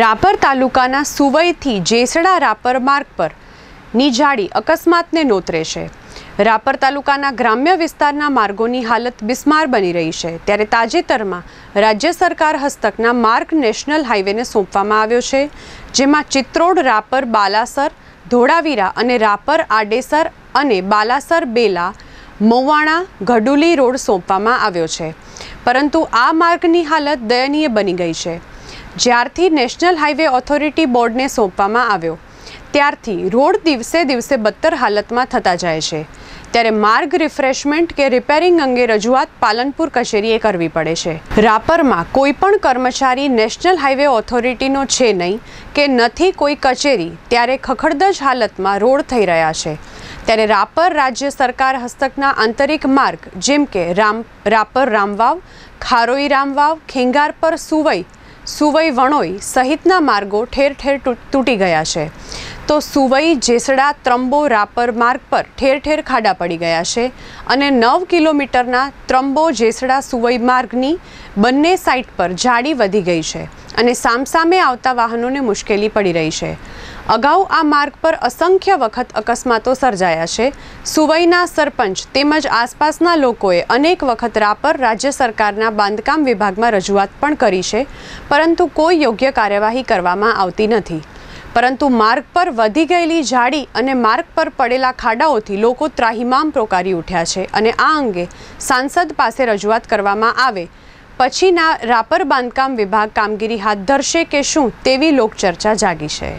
રાપર તાલુકાના સુવઈથી જેસડા રાપર માર્ગ પર ની જાળી અકસ્માતને નોતરે છે રાપર તાલુકાના ગ્રામ્ય વિસ્તારના માર્ગોની હાલત બિસ્માર બની રહી છે ત્યારે તાજેતરમાં રાજ્ય સરકાર હસ્તકના માર્ગ નેશનલ હાઈવેને સોંપવામાં આવ્યો છે જેમાં ચિત્રોડ રાપર બાલાસર ધોળાવીરા અને રાપર આડેસર અને બાલાસર બેલા મોવાણા ઘડુલી રોડ સોંપવામાં આવ્યો છે પરંતુ આ માર્ગની હાલત દયનીય બની ગઈ છે જ્યારથી નેશનલ હાઈવે ઓથોરિટી બોર્ડને સોંપવામાં આવ્યો ત્યારથી રોડ દિવસે દિવસે બદતર હાલતમાં થતા જાય છે ત્યારે માર્ગ રિફ્રેશમેન્ટ કે રિપેરિંગ અંગે રજૂઆત પાલનપુર કચેરીએ કરવી પડે છે રાપરમાં કોઈ પણ કર્મચારી નેશનલ હાઈવે ઓથોરિટીનો છે નહીં કે નથી કોઈ કચેરી ત્યારે ખખડદજ હાલતમાં રોડ થઈ રહ્યા છે ત્યારે રાપર રાજ્ય સરકાર હસ્તકના આંતરિક માર્ગ જેમ કે રામ રાપર રામવાવ ખારોઈ રામવાવ ખેંગાર પર સુવઈ સુવઈ વણોઈ સહિતના માર્ગો ઠેર ઠેર તૂટી ગયા છે તો સુવઈ જેસડા ત્રંબો રાપર માર્ગ પર ઠેર ઠેર ખાડા પડી ગયા છે અને નવ કિલોમીટરના ત્રંબો જેસડા સુવઈ માર્ગની બંને સાઇટ પર જાડી વધી ગઈ છે અને સામસામે આવતા વાહનોને મુશ્કેલી પડી રહી છે અગાઉ આ માર્ગ પર અસંખ્ય વખત અકસ્માતો સર્જાયા છે સુવઈના સરપંચ તેમજ આસપાસના લોકોએ અનેક વખત રાપર રાજ્ય સરકારના બાંધકામ વિભાગમાં રજૂઆત પણ કરી છે પરંતુ કોઈ યોગ્ય કાર્યવાહી કરવામાં આવતી નથી પરંતુ માર્ગ પર વધી ગયેલી જાડી અને માર્ગ પર પડેલા ખાડાઓથી લોકો ત્રાહિમામ પ્રોકારી ઉઠ્યા છે અને આ અંગે સાંસદ પાસે રજૂઆત કરવામાં આવે પછીના રાપર બાંધકામ વિભાગ કામગીરી હાથ ધરશે કે શું તેવી લોકચર્ચા જાગી છે